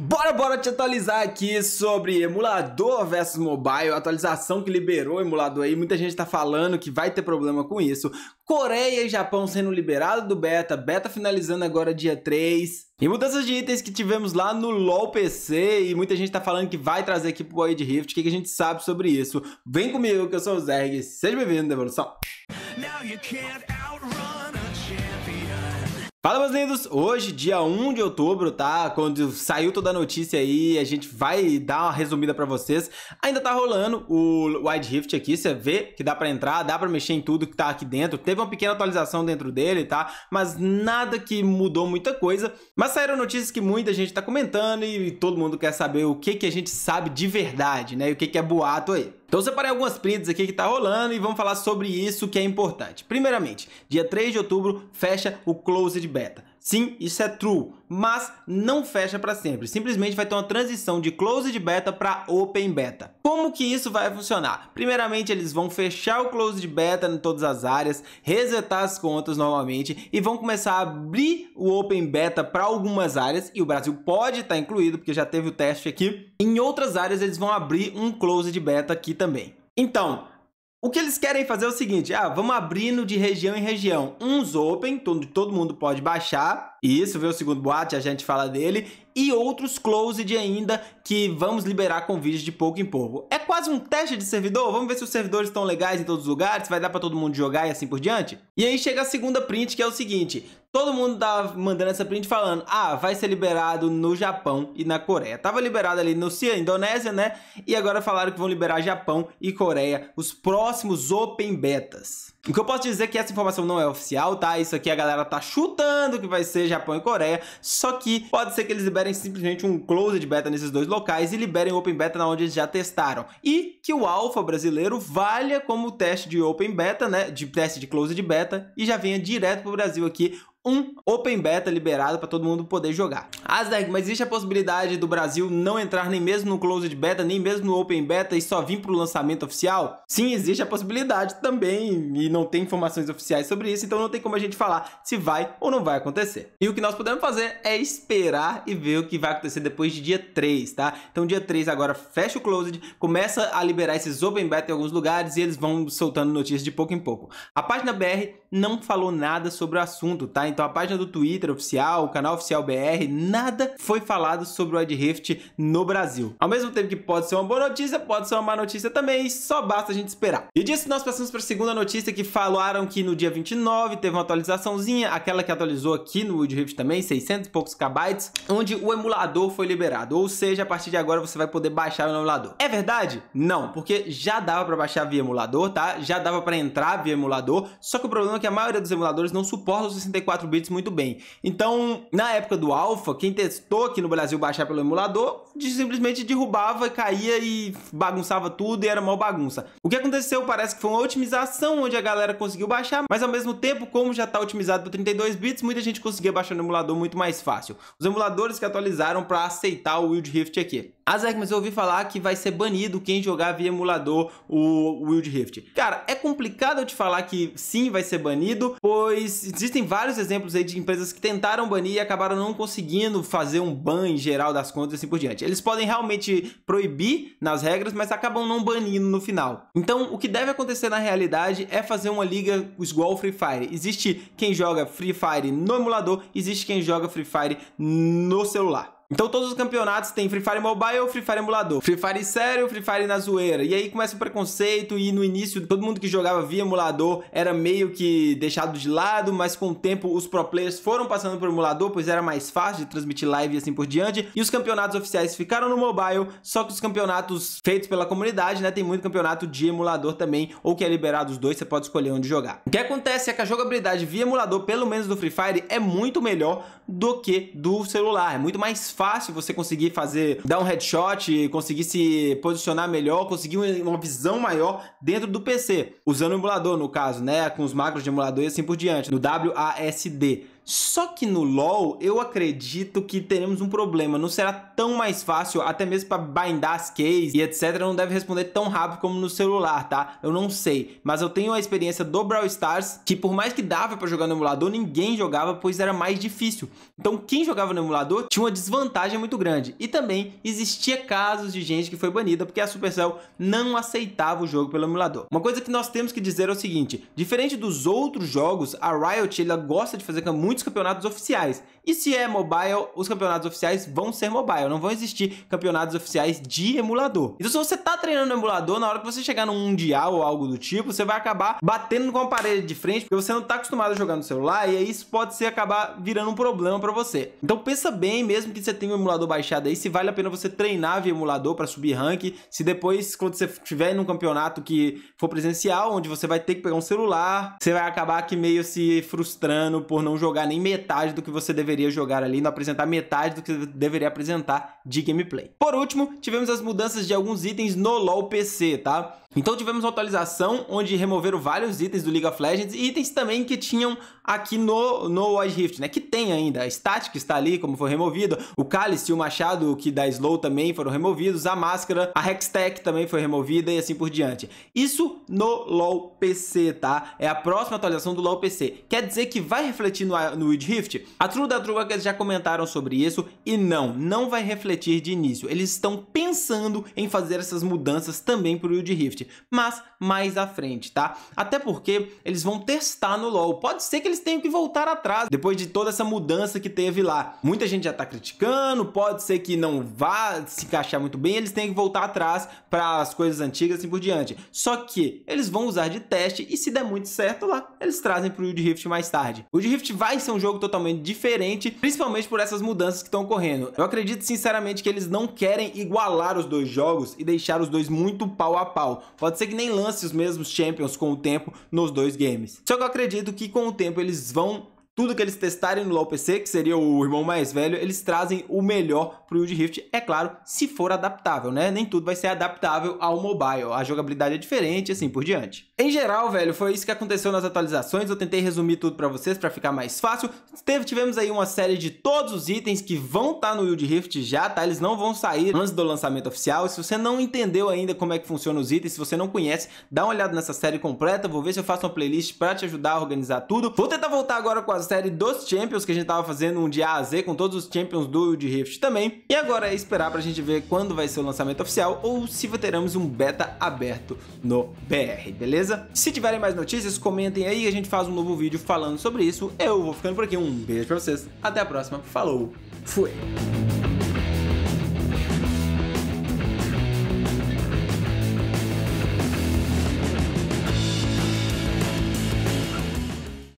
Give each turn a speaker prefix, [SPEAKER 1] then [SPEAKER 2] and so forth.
[SPEAKER 1] Bora, bora te atualizar aqui sobre emulador versus mobile, atualização que liberou o emulador aí, muita gente tá falando que vai ter problema com isso. Coreia e Japão sendo liberado do beta, beta finalizando agora dia 3. E mudanças de itens que tivemos lá no LoL PC e muita gente tá falando que vai trazer aqui pro Wild Rift, o que, que a gente sabe sobre isso. Vem comigo que eu sou o Zerg, seja bem-vindo, Evolução! Now Fala meus lindos, hoje dia 1 de outubro, tá? Quando saiu toda a notícia aí, a gente vai dar uma resumida para vocês. Ainda tá rolando o Wide Rift aqui, você vê que dá para entrar, dá para mexer em tudo que tá aqui dentro. Teve uma pequena atualização dentro dele, tá? Mas nada que mudou muita coisa. Mas saíram notícias que muita gente tá comentando e todo mundo quer saber o que que a gente sabe de verdade, né? E o que que é boato aí. Então eu separei algumas prints aqui que tá rolando e vamos falar sobre isso que é importante. Primeiramente, dia 3 de outubro fecha o Closed Beta. Sim, isso é true, mas não fecha para sempre. Simplesmente vai ter uma transição de closed beta para open beta. Como que isso vai funcionar? Primeiramente, eles vão fechar o closed beta em todas as áreas, resetar as contas normalmente e vão começar a abrir o open beta para algumas áreas e o Brasil pode estar tá incluído porque já teve o teste aqui. Em outras áreas eles vão abrir um closed beta aqui também. Então, o que eles querem fazer é o seguinte, ah, vamos abrindo de região em região. Uns open, onde todo mundo pode baixar, isso, vê o segundo boate, a gente fala dele, e outros closed ainda, que vamos liberar com vídeo de pouco em pouco. É quase um teste de servidor, vamos ver se os servidores estão legais em todos os lugares, se vai dar para todo mundo jogar e assim por diante. E aí chega a segunda print, que é o seguinte, todo mundo tá mandando essa print falando, ah, vai ser liberado no Japão e na Coreia. Tava liberado ali no CIA, Indonésia, né? E agora falaram que vão liberar Japão e Coreia, os próximos Open Betas. O que eu posso dizer é que essa informação não é oficial, tá? Isso aqui a galera tá chutando que vai ser Japão e Coreia, só que pode ser que eles liberem simplesmente um closed beta nesses dois locais e liberem open beta na onde eles já testaram e que o alfa brasileiro valha como teste de open beta, né, de teste de close de beta e já venha direto para o Brasil aqui um open beta liberado para todo mundo poder jogar. Asderg, ah, mas existe a possibilidade do Brasil não entrar nem mesmo no closed beta, nem mesmo no open beta e só vir para o lançamento oficial? Sim, existe a possibilidade também e não tem informações oficiais sobre isso, então não tem como a gente falar se vai ou não vai acontecer. E o que nós podemos fazer é esperar e ver o que vai acontecer depois de dia 3, tá? Então dia 3 agora fecha o closed, começa a liberar esses open beta em alguns lugares e eles vão soltando notícias de pouco em pouco. A página BR não falou nada sobre o assunto, tá? então a página do Twitter oficial, o canal oficial BR, nada foi falado sobre o Wild Rift no Brasil. Ao mesmo tempo que pode ser uma boa notícia, pode ser uma má notícia também, só basta a gente esperar. E disso nós passamos para a segunda notícia que falaram que no dia 29 teve uma atualizaçãozinha, aquela que atualizou aqui no Wild Rift também, 600 e poucos KB, onde o emulador foi liberado, ou seja, a partir de agora você vai poder baixar o emulador. É verdade? Não, porque já dava para baixar via emulador, tá? Já dava para entrar via emulador, só que o problema é que a maioria dos emuladores não suporta o 64 64 bits muito bem. Então, na época do Alpha, quem testou aqui no Brasil baixar pelo emulador, simplesmente derrubava, caía e bagunçava tudo e era uma bagunça. O que aconteceu parece que foi uma otimização onde a galera conseguiu baixar, mas ao mesmo tempo, como já está otimizado para 32 bits, muita gente conseguia baixar no emulador muito mais fácil. Os emuladores que atualizaram para aceitar o Wild Rift aqui. Azek, mas eu ouvi falar que vai ser banido quem jogar via emulador o Wild Rift. Cara, é complicado eu te falar que sim, vai ser banido, pois existem vários exemplos exemplos aí de empresas que tentaram banir e acabaram não conseguindo fazer um ban em geral das contas e assim por diante. Eles podem realmente proibir nas regras, mas acabam não banindo no final. Então, o que deve acontecer na realidade é fazer uma liga igual ao Free Fire. Existe quem joga Free Fire no emulador, existe quem joga Free Fire no celular. Então todos os campeonatos tem Free Fire Mobile, ou Free Fire emulador, Free Fire sério, Free Fire na zoeira. E aí começa o preconceito e no início todo mundo que jogava via emulador era meio que deixado de lado, mas com o tempo os pro players foram passando pro emulador, pois era mais fácil de transmitir live e assim por diante. E os campeonatos oficiais ficaram no mobile, só que os campeonatos feitos pela comunidade, né, tem muito campeonato de emulador também, ou que é liberado os dois, você pode escolher onde jogar. O que acontece é que a jogabilidade via emulador, pelo menos do Free Fire, é muito melhor do que do celular, é muito mais fácil você conseguir fazer, dar um headshot, conseguir se posicionar melhor, conseguir uma visão maior dentro do PC, usando o emulador, no caso, né? Com os macros de emulador e assim por diante, no WASD. Só que no LoL, eu acredito que teremos um problema. Não será tão mais fácil, até mesmo para bindar as keys e etc. Não deve responder tão rápido como no celular, tá? Eu não sei. Mas eu tenho a experiência do Brawl Stars, que por mais que dava para jogar no emulador, ninguém jogava, pois era mais difícil. Então quem jogava no emulador tinha uma desvantagem muito grande. E também existia casos de gente que foi banida porque a Supercell não aceitava o jogo pelo emulador. Uma coisa que nós temos que dizer é o seguinte, diferente dos outros jogos, a Riot ela gosta de fazer com muito muitos campeonatos oficiais. E se é mobile, os campeonatos oficiais vão ser mobile, não vão existir campeonatos oficiais de emulador. Então se você tá treinando no emulador, na hora que você chegar num mundial ou algo do tipo, você vai acabar batendo com a parede de frente, porque você não tá acostumado a jogar no celular, e aí isso pode ser acabar virando um problema para você. Então pensa bem, mesmo que você tenha um emulador baixado aí, se vale a pena você treinar via emulador para subir rank, se depois quando você estiver num campeonato que for presencial, onde você vai ter que pegar um celular, você vai acabar aqui meio se frustrando por não jogar jogar nem metade do que você deveria jogar ali, não apresentar metade do que deveria apresentar de gameplay. Por último, tivemos as mudanças de alguns itens no LoL PC, tá? Então tivemos uma atualização onde removeram vários itens do League of Legends e itens também que tinham aqui no, no Wild Rift, né? Que tem ainda. A Static está ali, como foi removido. O Cálice e o Machado, que da Slow também foram removidos. A Máscara, a Hextech também foi removida e assim por diante. Isso no LoL PC, tá? É a próxima atualização do LoL PC. Quer dizer que vai refletir no, no Wild Rift? A True da Drugas já comentaram sobre isso e não, não vai refletir de início. Eles estão pensando em fazer essas mudanças também para o Wild Rift, mas mais à frente, tá? Até porque eles vão testar no LoL. Pode ser que eles tenham que voltar atrás depois de toda essa mudança que teve lá. Muita gente já tá criticando, pode ser que não vá se encaixar muito bem, eles têm que voltar atrás para as coisas antigas e assim por diante. Só que eles vão usar de teste e se der muito certo lá, eles trazem pro Wild Rift mais tarde. O Wild Rift vai ser um jogo totalmente diferente, principalmente por essas mudanças que estão ocorrendo. Eu acredito sinceramente que eles não querem igualar os dois jogos e deixar os dois muito pau a pau. Pode ser que nem lance se os mesmos champions com o tempo nos dois games. Só que eu acredito que com o tempo eles vão tudo que eles testarem no PC, que seria o irmão mais velho, eles trazem o melhor para o Wild Rift, é claro, se for adaptável, né? Nem tudo vai ser adaptável ao mobile, a jogabilidade é diferente assim por diante. Em geral, velho, foi isso que aconteceu nas atualizações, eu tentei resumir tudo para vocês para ficar mais fácil. Teve, tivemos aí uma série de todos os itens que vão estar tá no Wild Rift já, tá? Eles não vão sair antes do lançamento oficial. Se você não entendeu ainda como é que funciona os itens, se você não conhece, dá uma olhada nessa série completa, vou ver se eu faço uma playlist para te ajudar a organizar tudo. Vou tentar voltar agora com as série dos Champions que a gente tava fazendo um dia a Z com todos os Champions do de Rift também. E agora é esperar pra gente ver quando vai ser o lançamento oficial ou se teremos um beta aberto no BR, beleza? Se tiverem mais notícias, comentem aí e a gente faz um novo vídeo falando sobre isso. Eu vou ficando por aqui, um beijo pra vocês, até a próxima, falou, fui!